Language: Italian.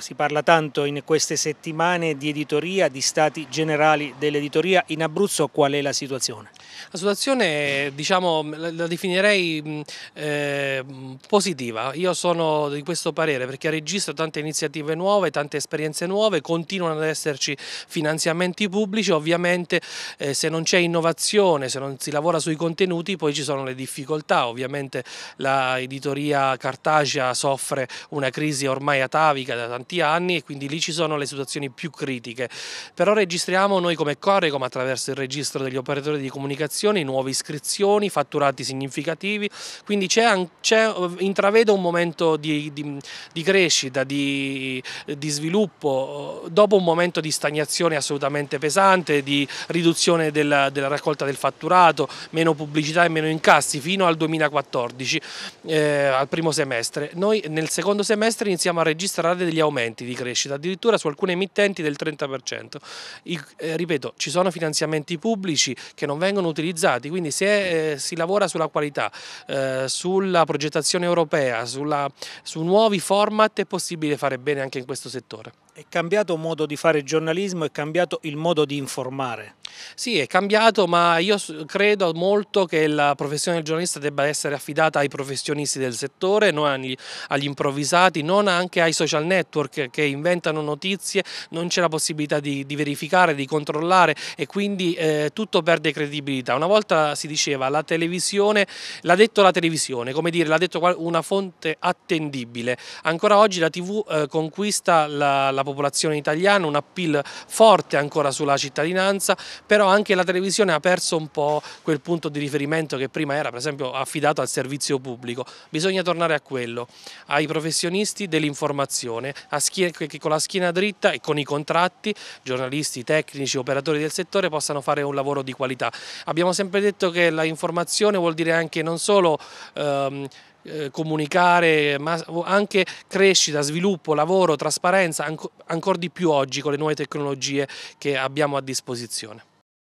Si parla tanto in queste settimane di editoria, di stati generali dell'editoria. In Abruzzo qual è la situazione? La situazione, diciamo, la definirei mm, eh, positiva. Io sono di questo parere perché registro tante iniziative nuove, tante esperienze nuove, continuano ad esserci finanziamenti pubblici. Ovviamente eh, se non c'è innovazione, se non si lavora sui contenuti, poi ci sono le difficoltà. Ovviamente l'editoria cartacea soffre una crisi ormai atavica da tanti anni e quindi lì ci sono le situazioni più critiche. Però registriamo noi come Corecom attraverso il registro degli operatori di comunicazione applicazioni, nuove iscrizioni, fatturati significativi, quindi c'è, intravedo un momento di, di, di crescita, di, di, sviluppo dopo un momento di stagnazione assolutamente pesante, di riduzione della, della raccolta del fatturato, meno pubblicità e meno incassi fino al 2014, eh, al primo semestre. Noi nel secondo semestre iniziamo a registrare degli aumenti di crescita, addirittura su alcune emittenti del 30%. I, eh, ripeto, ci sono finanziamenti pubblici che non vengono utilizzati, quindi se eh, si lavora sulla qualità, eh, sulla progettazione europea, sulla, su nuovi format è possibile fare bene anche in questo settore. È cambiato il modo di fare giornalismo, è cambiato il modo di informare. Sì, è cambiato, ma io credo molto che la professione del giornalista debba essere affidata ai professionisti del settore, non agli, agli improvvisati, non anche ai social network che inventano notizie, non c'è la possibilità di, di, verificare, di controllare e quindi eh, tutto perde credibilità. Una volta si diceva la televisione, l'ha detto la televisione, come dire, l'ha detto una fonte attendibile. Ancora oggi la TV eh, conquista la, la popolazione italiana, un appeal forte ancora sulla cittadinanza, però anche la televisione ha perso un po' quel punto di riferimento che prima era per esempio affidato al servizio pubblico, bisogna tornare a quello, ai professionisti dell'informazione, che con la schiena dritta e con i contratti, giornalisti, tecnici, operatori del settore possano fare un lavoro di qualità. Abbiamo sempre detto che la informazione vuol dire anche non solo... Ehm, eh, comunicare, ma anche crescita, sviluppo, lavoro, trasparenza, ancora di più oggi con le nuove tecnologie che abbiamo a disposizione.